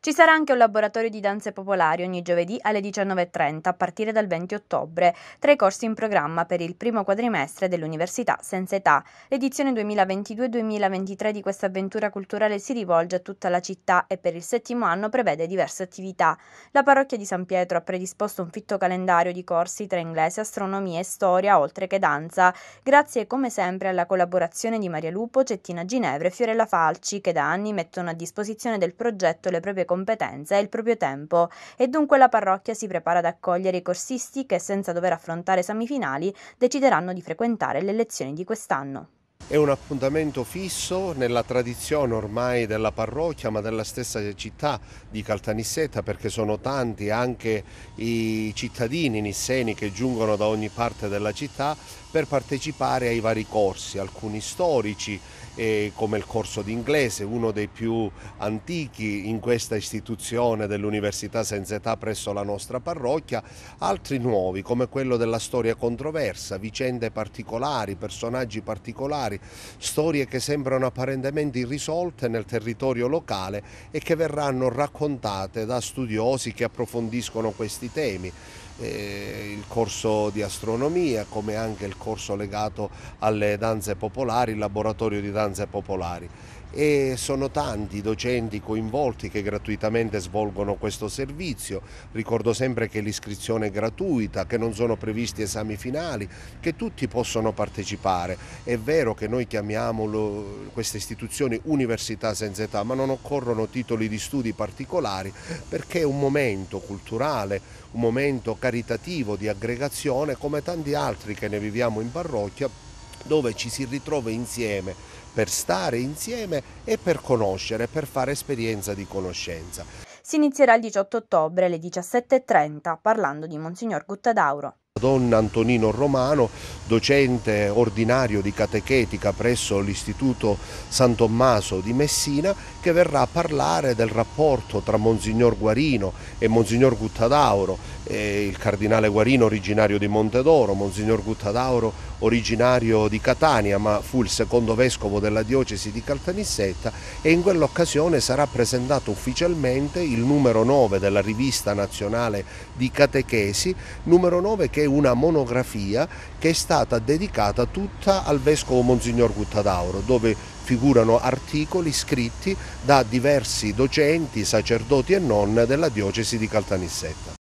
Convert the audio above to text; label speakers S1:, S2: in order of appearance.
S1: Ci sarà anche un laboratorio di danze popolari ogni giovedì alle 19.30 a partire dal 20 ottobre, tra i corsi in programma per il primo quadrimestre dell'Università Senza Età. L'edizione 2022-2023 di questa avventura culturale si rivolge a tutta la città e per il settimo anno prevede diverse attività. La parrocchia di San Pietro ha predisposto un fitto calendario di corsi tra inglese, astronomia e storia, oltre che danza, grazie come sempre alla collaborazione di Maria Lupo, Cettina Ginevra e Fiorella Falci, che da anni mettono a disposizione del progetto le proprie competenze e il proprio tempo e dunque la parrocchia si prepara ad accogliere i corsisti che senza dover affrontare esami finali decideranno di frequentare le lezioni di quest'anno.
S2: È un appuntamento fisso nella tradizione ormai della parrocchia ma della stessa città di Caltanissetta perché sono tanti anche i cittadini nisseni che giungono da ogni parte della città per partecipare ai vari corsi, alcuni storici eh, come il corso d'inglese, uno dei più antichi in questa istituzione dell'Università Senza Età presso la nostra parrocchia, altri nuovi come quello della storia controversa, vicende particolari, personaggi particolari Cagliari, storie che sembrano apparentemente irrisolte nel territorio locale e che verranno raccontate da studiosi che approfondiscono questi temi eh, il corso di astronomia come anche il corso legato alle danze popolari, il laboratorio di danze popolari e sono tanti i docenti coinvolti che gratuitamente svolgono questo servizio. Ricordo sempre che l'iscrizione è gratuita, che non sono previsti esami finali, che tutti possono partecipare. È vero che noi chiamiamo queste istituzioni università senza età, ma non occorrono titoli di studi particolari perché è un momento culturale, un momento caratteristico caritativo, di aggregazione come tanti altri che ne viviamo in parrocchia dove ci si ritrova insieme per stare insieme e per conoscere, per fare esperienza di conoscenza.
S1: Si inizierà il 18 ottobre alle 17.30 parlando di Monsignor Guttadauro.
S2: Don Antonino Romano, docente ordinario di catechetica presso l'Istituto San Tommaso di Messina, che verrà a parlare del rapporto tra Monsignor Guarino e Monsignor Guttadauro, eh, il cardinale Guarino originario di Montedoro, Monsignor Guttadauro originario di Catania ma fu il secondo vescovo della diocesi di Caltanissetta e in quell'occasione sarà presentato ufficialmente il numero 9 della rivista nazionale di catechesi, numero 9 che è una monografia che è stata dedicata tutta al vescovo Monsignor Guttadauro dove figurano articoli scritti da diversi docenti, sacerdoti e non della diocesi di Caltanissetta.